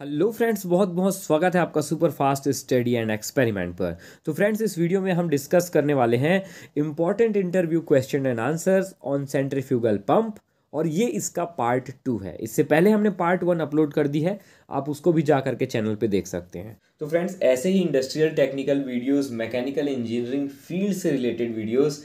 hello friends बहुत बहुत स्वागत है आपका super fast study and experiment पर तो फ्रेंड्स इस वीडियो में हम डिस्कस करने वाले हैं important interview question and answers on centrifugal pump और ये इसका पार्ट टू है इससे पहले हमने पार्ट वन अपलोड कर दी है आप उसको भी जा करके चैनल पे देख सकते हैं तो फ्रेंड्स ऐसे ही industrial technical videos mechanical engineering field से रिलेटेड वीडियोस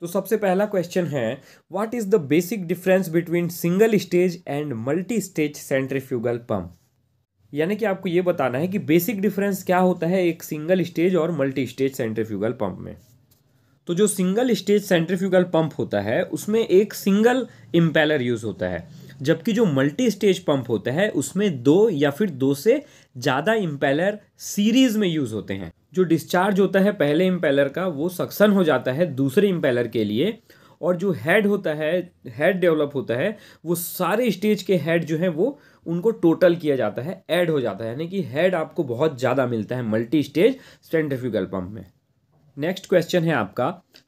तो सबसे पहला क्वेश्चन है what is the basic difference between single stage and multi stage centrifugal pump यानी कि आपको ये बताना है कि बेसिक डिफरेंस क्या होता है एक सिंगल स्टेज और मल्टी स्टेज सेंट्रीफ्यूगल पंप में तो जो सिंगल स्टेज सेंट्रीफ्यूगल पंप होता है उसमें एक सिंगल इम्पेलर यूज़ होता है जबकि जो मल्टी स्टेज पंप होता है उसमें दो या फिर दो से ज़्यादा इम्पेलर सीरीज़ में यूज़ होते हैं जो डिस्चार्ज होता है पहले इम्पेलर का वो सक्सन हो जाता है दूसरे इम्पेलर के लिए और जो हेड होता है हेड डेवलप होता है वो सारे स्टेज के हेड जो हैं वो उनको टोटल किया जाता है ऐड हो जाता है यानी कि हेड आपको बहुत ज़्यादा मिलता है मल्टी स्टेज सेंट्रिफ्यूगल पंप में नेक्स्ट क्वेश्चन है आपका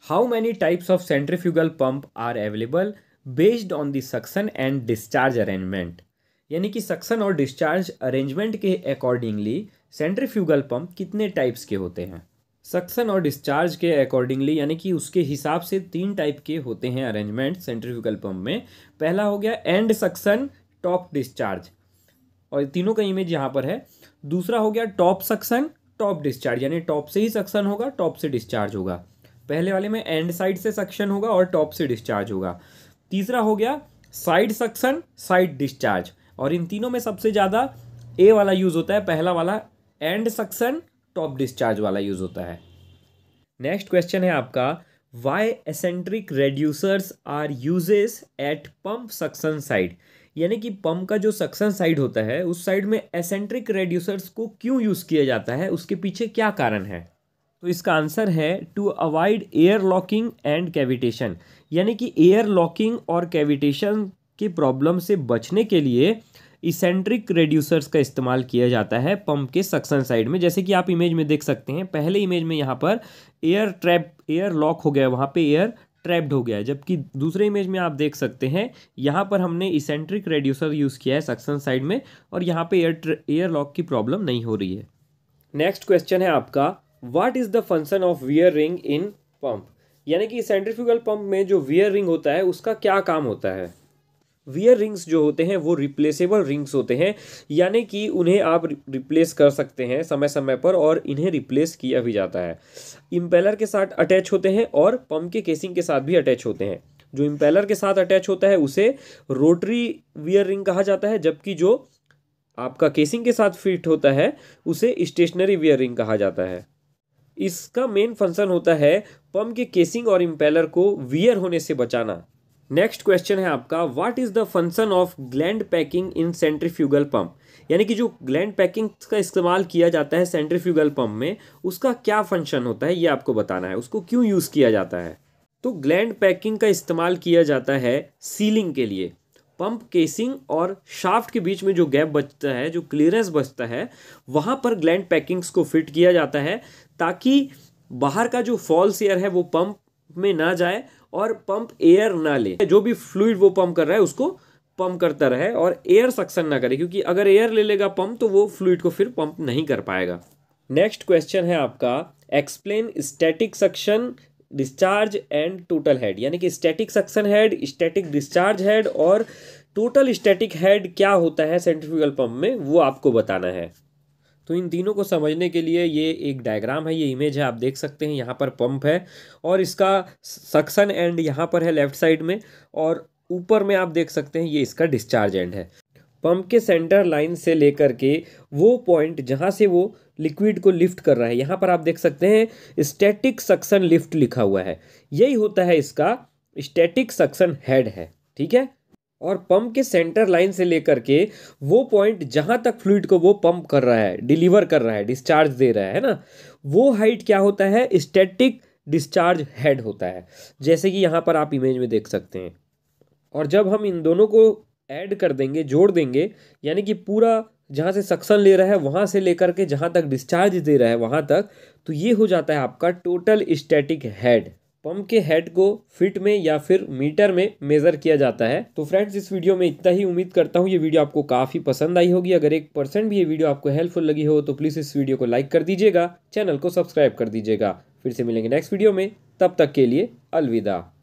how many types of centrifugal pump are available based on the suction and discharge arrangement यानी कि सक्सन और डिस्चार्ज अरेंजमेंट के अकॉर्डिंगली सेंट्रीफ्यूगल पंप कितने टाइप्स के होते हैं सक्सन और डिस्चार्ज के अकॉर्डिंगली यानी कि उसके हिसाब से तीन टाइप के होते हैं अरेंजमेंट सेंट्रीफ्यूगल पंप में पहला हो गया एंड सक्सन टॉप डिस्चार्ज और तीनों का इमेज यहाँ पर है दूसरा हो गया टॉप सक्सन टॉप डिस्चार्ज यानी टॉप से ही सक्सन होगा टॉप से डिस्चार्ज होगा पहले वाले में एंड साइड से सक्शन होगा और टॉप से डिस्चार्ज होगा तीसरा हो गया साइड सक्सन साइड डिस्चार्ज और इन तीनों में सबसे ज़्यादा ए वाला यूज़ होता है पहला वाला एंड सक्सन टॉप डिस्चार्ज वाला यूज़ होता है नेक्स्ट क्वेश्चन है आपका why eccentric reducers are uses at pump suction side यानी कि पंप का जो सक्सन साइड होता है उस साइड में एसेंट्रिक रेड्यूसर्स को क्यों यूज़ किया जाता है उसके पीछे क्या कारण है तो इसका आंसर है to avoid air locking and cavitation यानी कि एयर लॉकिंग और कैविटेशन की प्रॉब्लम से बचने के लिए इसेंट्रिक रेड्यूसर्स का इस्तेमाल किया जाता है पंप के सक्सन साइड में जैसे कि आप इमेज में देख सकते हैं पहले इमेज में यहाँ पर एयर ट्रैप एयर लॉक हो गया वहाँ पे एयर ट्रैप्ड हो गया है जबकि दूसरे इमेज में आप देख सकते हैं यहाँ पर हमने इसेंट्रिक रेड्यूसर यूज़ किया है सक्सन साइड में और यहाँ पर एयर एयर लॉक की प्रॉब्लम नहीं हो रही है नेक्स्ट क्वेश्चन है आपका what is the function of wear ring in pump यानी कि सेंट्रिफ्यूगल पंप में जो वियर रिंग होता है उसका क्या काम होता है वियर रिंग्स जो होते हैं वो रिप्लेसेबल रिंग्स होते हैं यानी कि उन्हें आप रिप्लेस कर सकते हैं समय समय पर और इन्हें रिप्लेस किया भी जाता है इम्पेलर के साथ अटैच होते हैं और पम्प के केसिंग के साथ भी अटैच होते हैं जो इम्पेलर के साथ अटैच होता है उसे रोटरी वियर रिंग कहा जाता है जबकि जो आपका केसिंग के साथ फिट होता है उसे स्टेशनरी वियर रिंग कहा जाता है इसका मेन फंक्शन होता है पम्प के केसिंग और इम्पेलर को वियर होने से बचाना नेक्स्ट क्वेश्चन है आपका what is the function of gland packing in centrifugal pump यानी कि जो ग्लैंड पैकिंग का इस्तेमाल किया जाता है सेंट्रीफ्यूगल पंप में उसका क्या फंक्शन होता है ये आपको बताना है उसको क्यों यूज़ किया जाता है तो ग्लैंड पैकिंग का इस्तेमाल किया जाता है सीलिंग के लिए पंप केसिंग और शाफ्ट के बीच में जो गैप बचता है जो क्लियरेंस बचता है वहाँ पर ग्लैंड पैकिंग्स को फिट किया जाता है ताकि बाहर का जो फॉल्स एयर है वो पंप में ना जाए और पंप एयर ना ले जो भी फ्लूड वो पंप कर रहा है उसको पंप करता रहे और एयर सक्सन ना करे क्योंकि अगर एयर ले लेगा पंप तो वो फ्लूड को फिर पंप नहीं कर पाएगा नेक्स्ट क्वेश्चन है आपका explain static suction discharge and total head यानी कि static suction head static discharge head और टोटल स्टैटिक हेड क्या होता है सेंट्रिफ्यूगल पंप में वो आपको बताना है तो इन तीनों को समझने के लिए ये एक डायग्राम है ये इमेज है आप देख सकते हैं यहाँ पर पंप है और इसका सक्सन एंड यहाँ पर है लेफ्ट साइड में और ऊपर में आप देख सकते हैं ये इसका डिस्चार्ज एंड है पंप के सेंटर लाइन से लेकर के वो पॉइंट जहाँ से वो लिक्विड को लिफ्ट कर रहा है यहाँ पर आप देख सकते हैं स्टैटिक सक्सन लिफ्ट लिखा हुआ है यही होता है इसका स्टैटिक सक्सन हेड है ठीक है और पंप के सेंटर लाइन से लेकर के वो पॉइंट जहां तक फ्लूड को वो पंप कर रहा है डिलीवर कर रहा है डिस्चार्ज दे रहा है है ना वो हाइट क्या होता है स्टैटिक डिस्चार्ज हेड होता है जैसे कि यहाँ पर आप इमेज में देख सकते हैं और जब हम इन दोनों को ऐड कर देंगे जोड़ देंगे यानी कि पूरा जहाँ से सक्सन ले रहा है वहाँ से लेकर के जहाँ तक डिस्चार्ज दे रहा है वहाँ तक तो ये हो जाता है आपका टोटल स्टैटिक हेड पंप के हेड को फिट में या फिर मीटर में मेज़र किया जाता है तो फ्रेंड्स इस वीडियो में इतना ही उम्मीद करता हूँ ये वीडियो आपको काफ़ी पसंद आई होगी अगर एक परसेंट भी ये वीडियो आपको हेल्पफुल लगी हो तो प्लीज़ इस वीडियो को लाइक कर दीजिएगा चैनल को सब्सक्राइब कर दीजिएगा फिर से मिलेंगे नेक्स्ट वीडियो में तब तक के लिए अलविदा